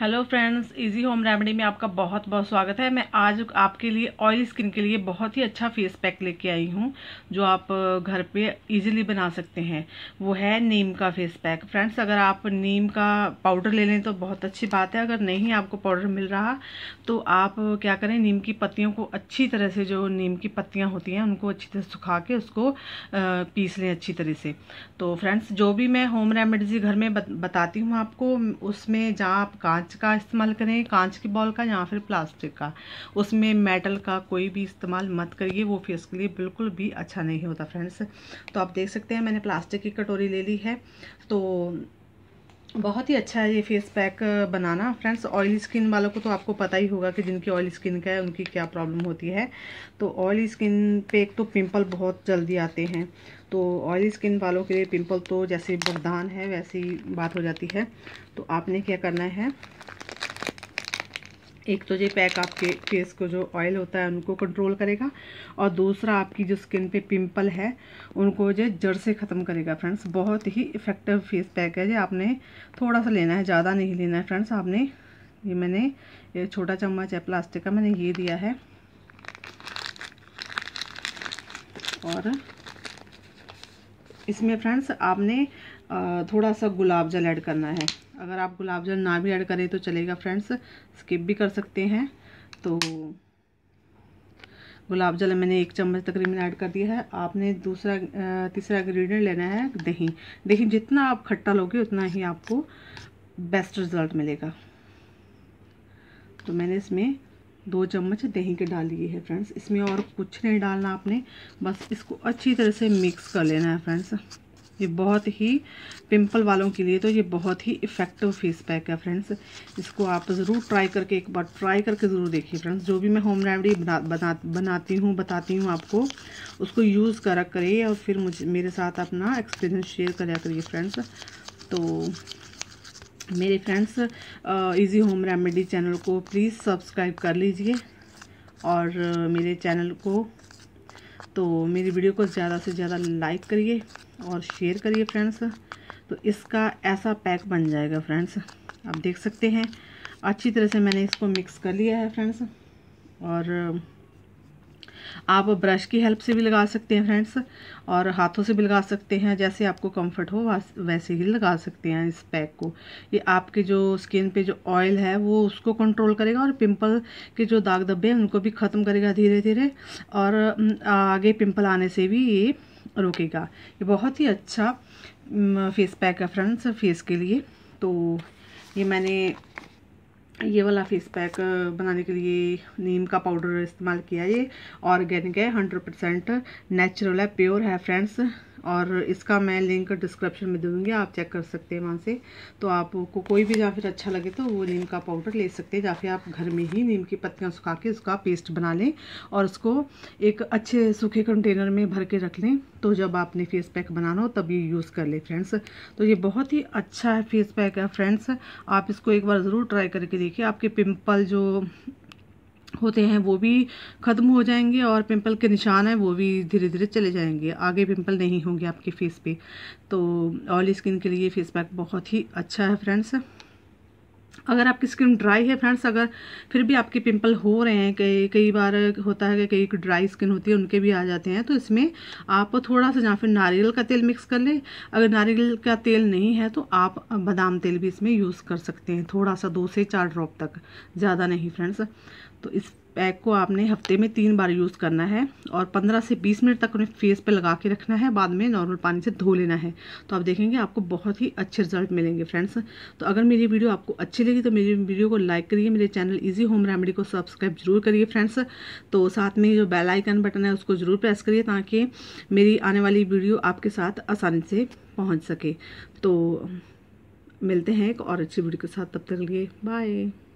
hello friends easy home remedy में आपका बहुत बहुत स्वागत है मैं आज आपके लिए ऑयली स्किन के लिए बहुत ही अच्छा फेस पैक लेके आई हूँ जो आप घर पे इजीली बना सकते हैं वो है नीम का फेस पैक फ्रेंड्स अगर आप नीम का पाउडर ले लें तो बहुत अच्छी बात है अगर नहीं आपको पाउडर मिल रहा तो आप क्या करें नीम की पत्तियों को अच्छी तरह से जो नीम की पत्तियाँ होती हैं उनको अच्छी तरह सुखा के उसको पीस लें अच्छी तरह से तो फ्रेंड्स जो भी मैं होम रेमेडीज घर में बताती हूँ आपको उसमें जहाँ आप कांच कांच का इस्तेमाल करें कांच के बॉल का या फिर प्लास्टिक का उसमें मेटल का कोई भी इस्तेमाल मत करिए वो फेस के लिए बिल्कुल भी अच्छा नहीं होता फ्रेंड्स तो आप देख सकते हैं मैंने प्लास्टिक की कटोरी ले ली है तो बहुत ही अच्छा है ये फेस पैक बनाना फ्रेंड्स ऑयली स्किन वालों को तो आपको पता ही होगा कि जिनकी ऑयली स्किन का है उनकी क्या प्रॉब्लम होती है तो ऑयली स्किन पे एक तो पिंपल बहुत जल्दी आते हैं तो ऑयली स्किन वालों के लिए पिंपल तो जैसे बुगदान है वैसी बात हो जाती है तो आपने क्या करना है एक तो ये पैक आपके फेस को जो ऑयल होता है उनको कंट्रोल करेगा और दूसरा आपकी जो स्किन पे पिंपल है उनको जो जड़ से ख़त्म करेगा फ्रेंड्स बहुत ही इफ़ेक्टिव फेस पैक है जो आपने थोड़ा सा लेना है ज़्यादा नहीं लेना है फ्रेंड्स आपने ये मैंने ये छोटा चम्मच है प्लास्टिक का मैंने ये दिया है और इसमें फ्रेंड्स आपने थोड़ा सा गुलाब जल ऐड करना है अगर आप गुलाब जल ना भी ऐड करें तो चलेगा फ्रेंड्स स्किप भी कर सकते हैं तो गुलाब जल मैंने एक चम्मच तकरीबन ऐड कर दिया है आपने दूसरा तीसरा इंग्रीडियंट लेना है दही दही जितना आप खट्टा लोगे उतना ही आपको बेस्ट रिजल्ट मिलेगा तो मैंने इसमें दो चम्मच दही के डाल लिए है फ्रेंड्स इसमें और कुछ नहीं डालना आपने बस इसको अच्छी तरह से मिक्स कर लेना है फ्रेंड्स ये बहुत ही पिंपल वालों के लिए तो ये बहुत ही इफ़ेक्टिव फेस पैक है फ्रेंड्स इसको आप ज़रूर ट्राई करके एक बार ट्राई करके ज़रूर देखिए फ्रेंड्स जो भी मैं होम रेमेडी बना, बना बनाती हूँ बताती हूँ आपको उसको यूज़ करा करिए और फिर मुझे मेरे साथ अपना एक्सपीरियंस शेयर करा करिए फ्रेंड्स तो मेरे friends easy home remedy channel को प्लीज़ सब्सक्राइब कर लीजिए और मेरे चैनल को तो मेरी वीडियो को ज़्यादा से ज़्यादा लाइक करिए और शेयर करिए फ्रेंड्स तो इसका ऐसा पैक बन जाएगा फ्रेंड्स आप देख सकते हैं अच्छी तरह से मैंने इसको मिक्स कर लिया है फ्रेंड्स और आप ब्रश की हेल्प से भी लगा सकते हैं फ्रेंड्स और हाथों से भी लगा सकते हैं जैसे आपको कंफर्ट हो वैसे ही लगा सकते हैं इस पैक को ये आपके जो स्किन पे जो ऑयल है वो उसको कंट्रोल करेगा और पिंपल के जो दाग धब्बे हैं उनको भी ख़त्म करेगा धीरे धीरे और आगे पिंपल आने से भी ये रोकेगा ये बहुत ही अच्छा फेस पैक है फ्रेंड्स फेस के लिए तो ये मैंने ये वाला फेस पैक बनाने के लिए नीम का पाउडर इस्तेमाल किया ये ऑर्गेनिक है हंड्रेड परसेंट नेचुरल है प्योर है फ्रेंड्स और इसका मैं लिंक डिस्क्रिप्शन में दूँगी आप चेक कर सकते हैं वहाँ से तो आपको कोई भी या फिर अच्छा लगे तो वो नीम का पाउडर ले सकते हैं या फिर आप घर में ही नीम की पत्तियाँ सुखा के उसका पेस्ट बना लें और उसको एक अच्छे सूखे कंटेनर में भर के रख लें तो जब आपने फेस पैक बनाना हो तब ये यूज़ कर लें फ्रेंड्स तो ये बहुत ही अच्छा है फेस पैक है फ्रेंड्स आप इसको एक बार ज़रूर ट्राई करके देखिए आपके पिम्पल जो होते हैं वो भी ख़त्म हो जाएंगे और पिंपल के निशान हैं वो भी धीरे धीरे चले जाएंगे आगे पिंपल नहीं होंगे आपके फेस पे तो ऑयली स्किन के लिए फेस पैक बहुत ही अच्छा है फ्रेंड्स अगर आपकी स्किन ड्राई है फ्रेंड्स अगर फिर भी आपके पिंपल हो रहे हैं कई कई बार होता है कि कई ड्राई स्किन होती है उनके भी आ जाते हैं तो इसमें आप थोड़ा सा या फिर नारियल का तेल मिक्स कर लें अगर नारियल का तेल नहीं है तो आप बादाम तेल भी इसमें यूज़ कर सकते हैं थोड़ा सा दो से चार ड्रॉप तक ज़्यादा नहीं फ्रेंड्स तो इस पैक को आपने हफ्ते में तीन बार यूज़ करना है और 15 से 20 मिनट तक उन्हें फेस पे लगा के रखना है बाद में नॉर्मल पानी से धो लेना है तो आप देखेंगे आपको बहुत ही अच्छे रिजल्ट मिलेंगे फ्रेंड्स तो अगर मेरी वीडियो आपको अच्छी लगी तो मेरी वीडियो को लाइक करिए मेरे चैनल ईजी होम रेमेडी को सब्सक्राइब जरूर करिए फ्रेंड्स तो साथ में जो बेल आइकन बटन है उसको ज़रूर प्रेस करिए ताकि मेरी आने वाली वीडियो आपके साथ आसानी से पहुँच सके तो मिलते हैं एक और अच्छी वीडियो के साथ तब तक लिए बाय